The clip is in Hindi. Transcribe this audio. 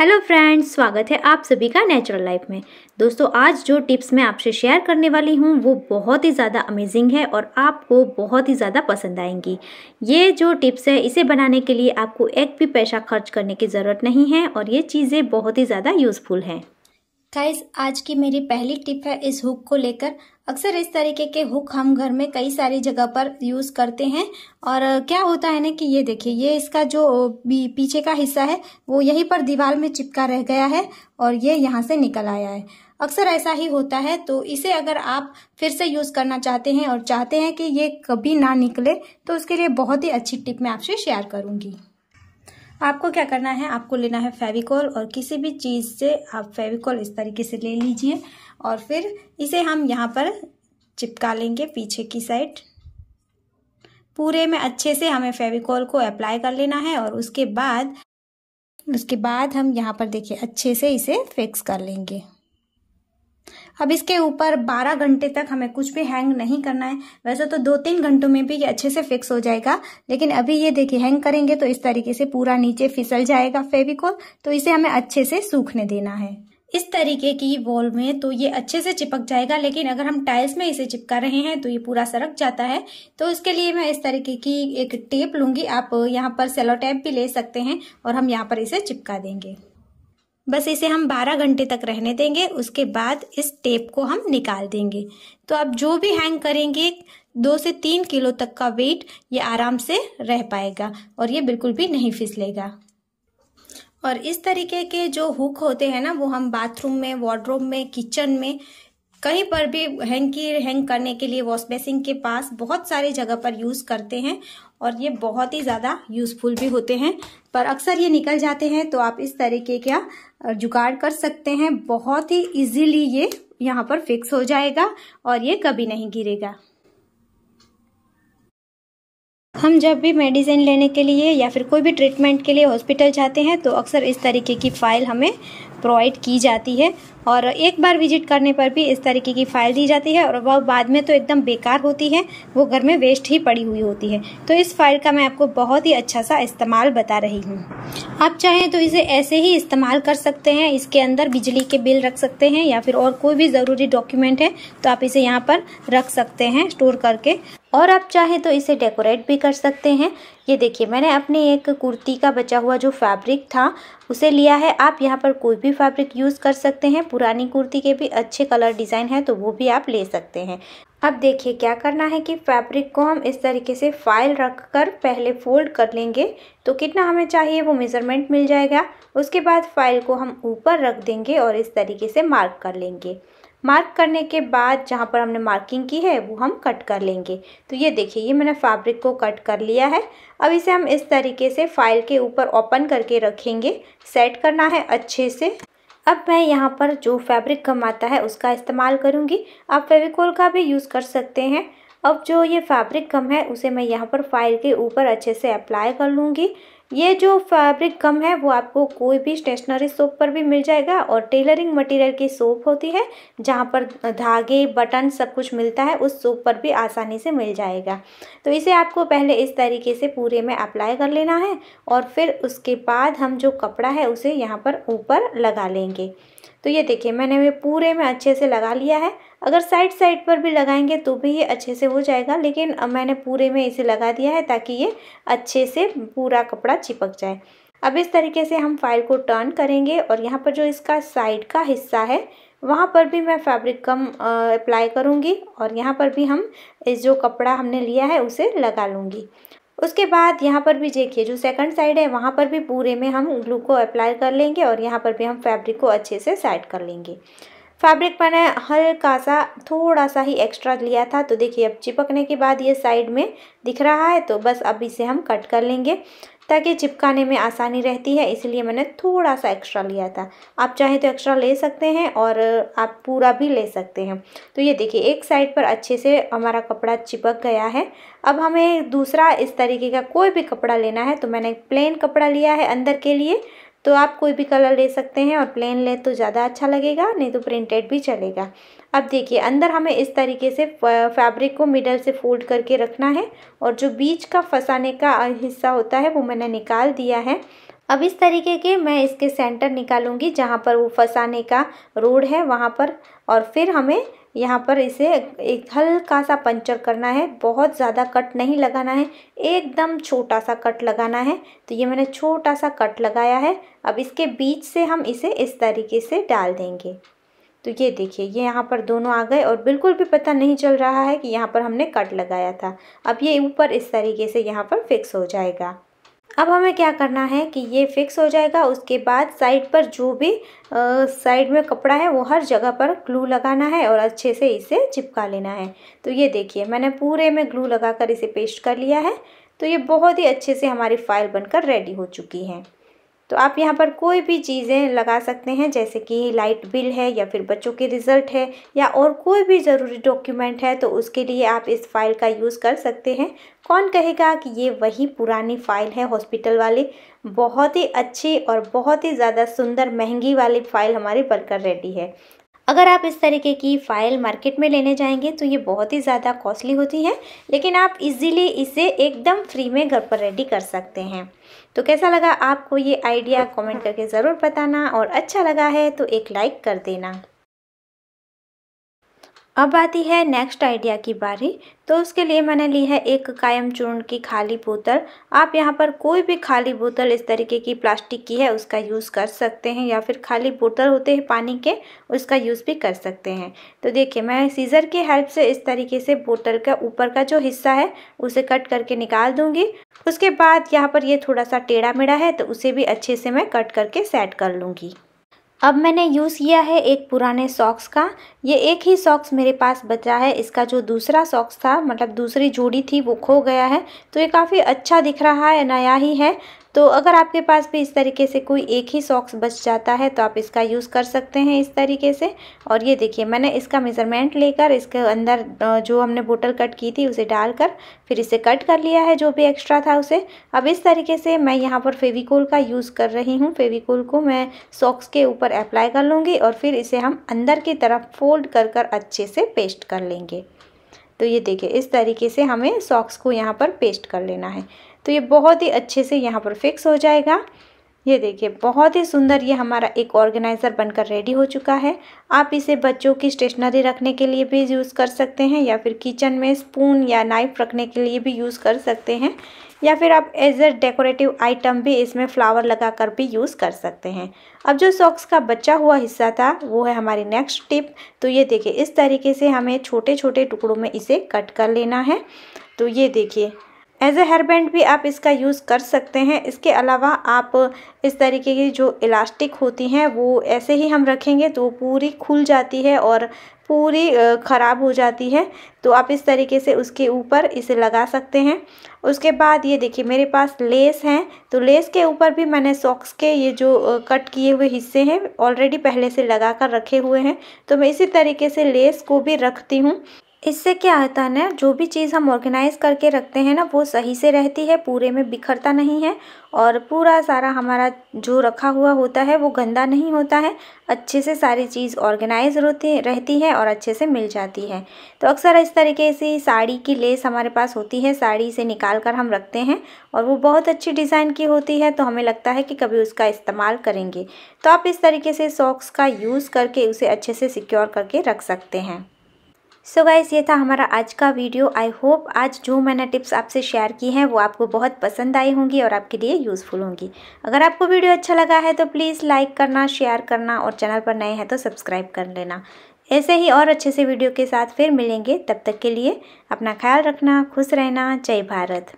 हेलो फ्रेंड्स स्वागत है आप सभी का नेचुरल लाइफ में दोस्तों आज जो टिप्स मैं आपसे शेयर करने वाली हूँ वो बहुत ही ज़्यादा अमेजिंग है और आपको बहुत ही ज़्यादा पसंद आएंगी ये जो टिप्स है इसे बनाने के लिए आपको एक भी पैसा खर्च करने की ज़रूरत नहीं है और ये चीज़ें बहुत ही ज़्यादा यूज़फुल हैं गाइस आज की मेरी पहली टिप है इस हुक को लेकर अक्सर इस तरीके के हुक हम घर में कई सारी जगह पर यूज़ करते हैं और क्या होता है ना कि ये देखिए ये इसका जो पीछे का हिस्सा है वो यहीं पर दीवार में चिपका रह गया है और ये यहाँ से निकल आया है अक्सर ऐसा ही होता है तो इसे अगर आप फिर से यूज़ करना चाहते हैं और चाहते हैं कि ये कभी ना निकले तो उसके लिए बहुत ही अच्छी टिप मैं आपसे शेयर करूँगी आपको क्या करना है आपको लेना है फेविकॉल और किसी भी चीज़ से आप फेविकॉल इस तरीके से ले लीजिए और फिर इसे हम यहाँ पर चिपका लेंगे पीछे की साइड पूरे में अच्छे से हमें फेविकॉल को अप्लाई कर लेना है और उसके बाद उसके बाद हम यहाँ पर देखिए अच्छे से इसे फिक्स कर लेंगे अब इसके ऊपर 12 घंटे तक हमें कुछ भी हैंग नहीं करना है वैसे तो दो तीन घंटों में भी ये अच्छे से फिक्स हो जाएगा लेकिन अभी ये देखिए हैंग करेंगे तो इस तरीके से पूरा नीचे फिसल जाएगा फेविकोल तो इसे हमें अच्छे से सूखने देना है इस तरीके की वॉल में तो ये अच्छे से चिपक जाएगा लेकिन अगर हम टाइल्स में इसे चिपका रहे हैं तो ये पूरा सरक जाता है तो इसके लिए मैं इस तरीके की एक टेप लूंगी आप यहाँ पर सेलो टेप भी ले सकते हैं और हम यहाँ पर इसे चिपका देंगे बस इसे हम 12 घंटे तक रहने देंगे उसके बाद इस टेप को हम निकाल देंगे तो आप जो भी हैंग करेंगे दो से तीन किलो तक का वेट ये आराम से रह पाएगा और ये बिल्कुल भी नहीं फिसलेगा और इस तरीके के जो हुक होते हैं ना वो हम बाथरूम में वार्ड्रोब में किचन में कहीं पर भी हैंग की हैंग करने के लिए वॉश बेसिन के पास बहुत सारे जगह पर यूज़ करते हैं और ये बहुत ही ज़्यादा यूज़फुल भी होते हैं पर अक्सर ये निकल जाते हैं तो आप इस तरीके का जुगाड़ कर सकते हैं बहुत ही इजीली ये यहाँ पर फिक्स हो जाएगा और ये कभी नहीं गिरेगा हम जब भी मेडिसिन लेने के लिए या फिर कोई भी ट्रीटमेंट के लिए हॉस्पिटल जाते हैं तो अक्सर इस तरीके की फ़ाइल हमें प्रोवाइड की जाती है और एक बार विजिट करने पर भी इस तरीके की फाइल दी जाती है और वह बाद में तो एकदम बेकार होती है वो घर में वेस्ट ही पड़ी हुई होती है तो इस फाइल का मैं आपको बहुत ही अच्छा सा इस्तेमाल बता रही हूँ आप चाहें तो इसे ऐसे ही इस्तेमाल कर सकते हैं इसके अंदर बिजली के बिल रख सकते हैं या फिर और कोई भी ज़रूरी डॉक्यूमेंट है तो आप इसे यहाँ पर रख सकते हैं स्टोर करके और आप चाहें तो इसे डेकोरेट भी कर सकते हैं ये देखिए मैंने अपने एक कुर्ती का बचा हुआ जो फैब्रिक था उसे लिया है आप यहाँ पर कोई भी फैब्रिक यूज़ कर सकते हैं पुरानी कुर्ती के भी अच्छे कलर डिज़ाइन है तो वो भी आप ले सकते हैं अब देखिए क्या करना है कि फैब्रिक को हम इस तरीके से फाइल रख कर पहले फोल्ड कर लेंगे तो कितना हमें चाहिए वो मेज़रमेंट मिल जाएगा उसके बाद फाइल को हम ऊपर रख देंगे और इस तरीके से मार्क कर लेंगे मार्क करने के बाद जहाँ पर हमने मार्किंग की है वो हम कट कर लेंगे तो ये देखिए ये मैंने फैब्रिक को कट कर लिया है अब इसे हम इस तरीके से फाइल के ऊपर ओपन करके रखेंगे सेट करना है अच्छे से अब मैं यहाँ पर जो फैब्रिक कम आता है उसका इस्तेमाल करूँगी आप फेविकोल का भी यूज़ कर सकते हैं अब जो ये फैब्रिक कम है उसे मैं यहाँ पर फाइल के ऊपर अच्छे से अप्लाई कर लूँगी ये जो फैब्रिक गम है वो आपको कोई भी स्टेशनरी शॉप पर भी मिल जाएगा और टेलरिंग मटेरियल की शॉप होती है जहाँ पर धागे बटन सब कुछ मिलता है उस शॉप पर भी आसानी से मिल जाएगा तो इसे आपको पहले इस तरीके से पूरे में अप्लाई कर लेना है और फिर उसके बाद हम जो कपड़ा है उसे यहाँ पर ऊपर लगा लेंगे तो ये देखिए मैंने पूरे में अच्छे से लगा लिया है अगर साइड साइड पर भी लगाएंगे तो भी ये अच्छे से हो जाएगा लेकिन मैंने पूरे में इसे लगा दिया है ताकि ये अच्छे से पूरा कपड़ा चिपक जाए अब इस तरीके से हम फाइल को टर्न करेंगे और यहाँ पर जो इसका साइड का हिस्सा है वहाँ पर भी मैं फैब्रिक कम अप्लाई करूँगी और यहाँ पर भी हम इस जो कपड़ा हमने लिया है उसे लगा लूँगी उसके बाद यहाँ पर भी देखिए जो सेकंड साइड है वहाँ पर भी पूरे में हम ग्लू को अप्लाई कर लेंगे और यहाँ पर भी हम फैब्रिक को अच्छे से साइड कर लेंगे फैब्रिक मैंने हल्का सा थोड़ा सा ही एक्स्ट्रा लिया था तो देखिए अब चिपकने के बाद ये साइड में दिख रहा है तो बस अब इसे हम कट कर लेंगे ताकि चिपकाने में आसानी रहती है इसलिए मैंने थोड़ा सा एक्स्ट्रा लिया था आप चाहें तो एक्स्ट्रा ले सकते हैं और आप पूरा भी ले सकते हैं तो ये देखिए एक साइड पर अच्छे से हमारा कपड़ा चिपक गया है अब हमें दूसरा इस तरीके का कोई भी कपड़ा लेना है तो मैंने प्लेन कपड़ा लिया है अंदर के लिए तो आप कोई भी कलर ले सकते हैं और प्लेन ले तो ज़्यादा अच्छा लगेगा नहीं तो प्रिंटेड भी चलेगा अब देखिए अंदर हमें इस तरीके से फैब्रिक को मिडल से फोल्ड करके रखना है और जो बीच का फंसाने का हिस्सा होता है वो मैंने निकाल दिया है अब इस तरीके के मैं इसके सेंटर निकालूंगी जहाँ पर वो फंसाने का रोड है वहाँ पर और फिर हमें यहाँ पर इसे एक हल्का सा पंचर करना है बहुत ज़्यादा कट नहीं लगाना है एकदम छोटा सा कट लगाना है तो ये मैंने छोटा सा कट लगाया है अब इसके बीच से हम इसे इस तरीके से डाल देंगे तो ये देखिए ये यहाँ पर दोनों आ गए और बिल्कुल भी पता नहीं चल रहा है कि यहाँ पर हमने कट लगाया था अब ये ऊपर इस तरीके से यहाँ पर फिक्स हो जाएगा अब हमें क्या करना है कि ये फिक्स हो जाएगा उसके बाद साइड पर जो भी साइड में कपड़ा है वो हर जगह पर ग्लू लगाना है और अच्छे से इसे चिपका लेना है तो ये देखिए मैंने पूरे में ग्लू लगाकर इसे पेस्ट कर लिया है तो ये बहुत ही अच्छे से हमारी फाइल बनकर रेडी हो चुकी है तो आप यहाँ पर कोई भी चीज़ें लगा सकते हैं जैसे कि लाइट बिल है या फिर बच्चों के रिज़ल्ट है या और कोई भी ज़रूरी डॉक्यूमेंट है तो उसके लिए आप इस फाइल का यूज़ कर सकते हैं कौन कहेगा कि ये वही पुरानी फ़ाइल है हॉस्पिटल वाली बहुत ही अच्छी और बहुत ही ज़्यादा सुंदर महंगी वाली फ़ाइल हमारी बनकर रेडी है अगर आप इस तरीके की फ़ाइल मार्केट में लेने जाएंगे तो ये बहुत ही ज़्यादा कॉस्टली होती है लेकिन आप इजीली इसे एकदम फ्री में घर पर रेडी कर सकते हैं तो कैसा लगा आपको ये आइडिया कमेंट करके ज़रूर बताना और अच्छा लगा है तो एक लाइक कर देना अब आती है नेक्स्ट आइडिया की बारी तो उसके लिए मैंने ली है एक कायम चूर्ण की खाली बोतल आप यहाँ पर कोई भी खाली बोतल इस तरीके की प्लास्टिक की है उसका यूज़ कर सकते हैं या फिर खाली बोतल होते हैं पानी के उसका यूज़ भी कर सकते हैं तो देखिए मैं सीज़र के हेल्प से इस तरीके से बोतल का ऊपर का जो हिस्सा है उसे कट करके निकाल दूँगी उसके बाद यहाँ पर ये थोड़ा सा टेढ़ा मेढ़ा है तो उसे भी अच्छे से मैं कट करके सेट कर लूँगी अब मैंने यूज़ किया है एक पुराने सॉक्स का ये एक ही सॉक्स मेरे पास बचा है इसका जो दूसरा सॉक्स था मतलब दूसरी जोड़ी थी वो खो गया है तो ये काफ़ी अच्छा दिख रहा है नया ही है तो अगर आपके पास भी इस तरीके से कोई एक ही सॉक्स बच जाता है तो आप इसका यूज़ कर सकते हैं इस तरीके से और ये देखिए मैंने इसका मेज़रमेंट लेकर इसके अंदर जो हमने बोटल कट की थी उसे डालकर फिर इसे कट कर लिया है जो भी एक्स्ट्रा था उसे अब इस तरीके से मैं यहाँ पर फेविकोल का यूज़ कर रही हूँ फेविकोल को मैं सॉक्स के ऊपर अप्लाई कर लूँगी और फिर इसे हम अंदर की तरफ फोल्ड कर कर अच्छे से पेस्ट कर लेंगे तो ये देखिए इस तरीके से हमें सॉक्स को यहाँ पर पेस्ट कर लेना है तो ये बहुत ही अच्छे से यहाँ पर फिक्स हो जाएगा ये देखिए बहुत ही सुंदर ये हमारा एक ऑर्गेनाइज़र बनकर रेडी हो चुका है आप इसे बच्चों की स्टेशनरी रखने के लिए भी यूज़ कर सकते हैं या फिर किचन में स्पून या नाइफ रखने के लिए भी यूज़ कर सकते हैं या फिर आप एज ए डेकोरेटिव आइटम भी इसमें फ्लावर लगा कर भी यूज़ कर सकते हैं अब जो सॉक्स का बचा हुआ हिस्सा था वो है हमारी नेक्स्ट टिप तो ये देखिए इस तरीके से हमें छोटे छोटे टुकड़ों में इसे कट कर लेना है तो ये देखिए एज ए हेयर बैंड भी आप इसका यूज़ कर सकते हैं इसके अलावा आप इस तरीके की जो इलास्टिक होती हैं वो ऐसे ही हम रखेंगे तो पूरी खुल जाती है और पूरी ख़राब हो जाती है तो आप इस तरीके से उसके ऊपर इसे लगा सकते हैं उसके बाद ये देखिए मेरे पास लेस हैं तो लेस के ऊपर भी मैंने सॉक्स के ये जो कट किए हुए हिस्से हैं ऑलरेडी पहले से लगा कर रखे हुए हैं तो मैं इसी तरीके से लेस को भी रखती हूँ इससे क्या होता है ना जो भी चीज़ हम ऑर्गेनाइज़ करके रखते हैं ना वो सही से रहती है पूरे में बिखरता नहीं है और पूरा सारा हमारा जो रखा हुआ होता है वो गंदा नहीं होता है अच्छे से सारी चीज़ ऑर्गेनाइज होती रहती है और अच्छे से मिल जाती है तो अक्सर इस तरीके से साड़ी की लेस हमारे पास होती है साड़ी से निकाल कर हम रखते हैं और वो बहुत अच्छी डिज़ाइन की होती है तो हमें लगता है कि कभी उसका इस्तेमाल करेंगे तो आप इस तरीके से सॉक्स का यूज़ करके उसे अच्छे से सिक्योर करके रख सकते हैं सो so गाइज़ ये था हमारा आज का वीडियो आई होप आज जो मैंने टिप्स आपसे शेयर की हैं वो आपको बहुत पसंद आई होंगी और आपके लिए यूज़फुल होंगी अगर आपको वीडियो अच्छा लगा है तो प्लीज़ लाइक करना शेयर करना और चैनल पर नए हैं तो सब्सक्राइब कर लेना ऐसे ही और अच्छे से वीडियो के साथ फिर मिलेंगे तब तक के लिए अपना ख्याल रखना खुश रहना जय भारत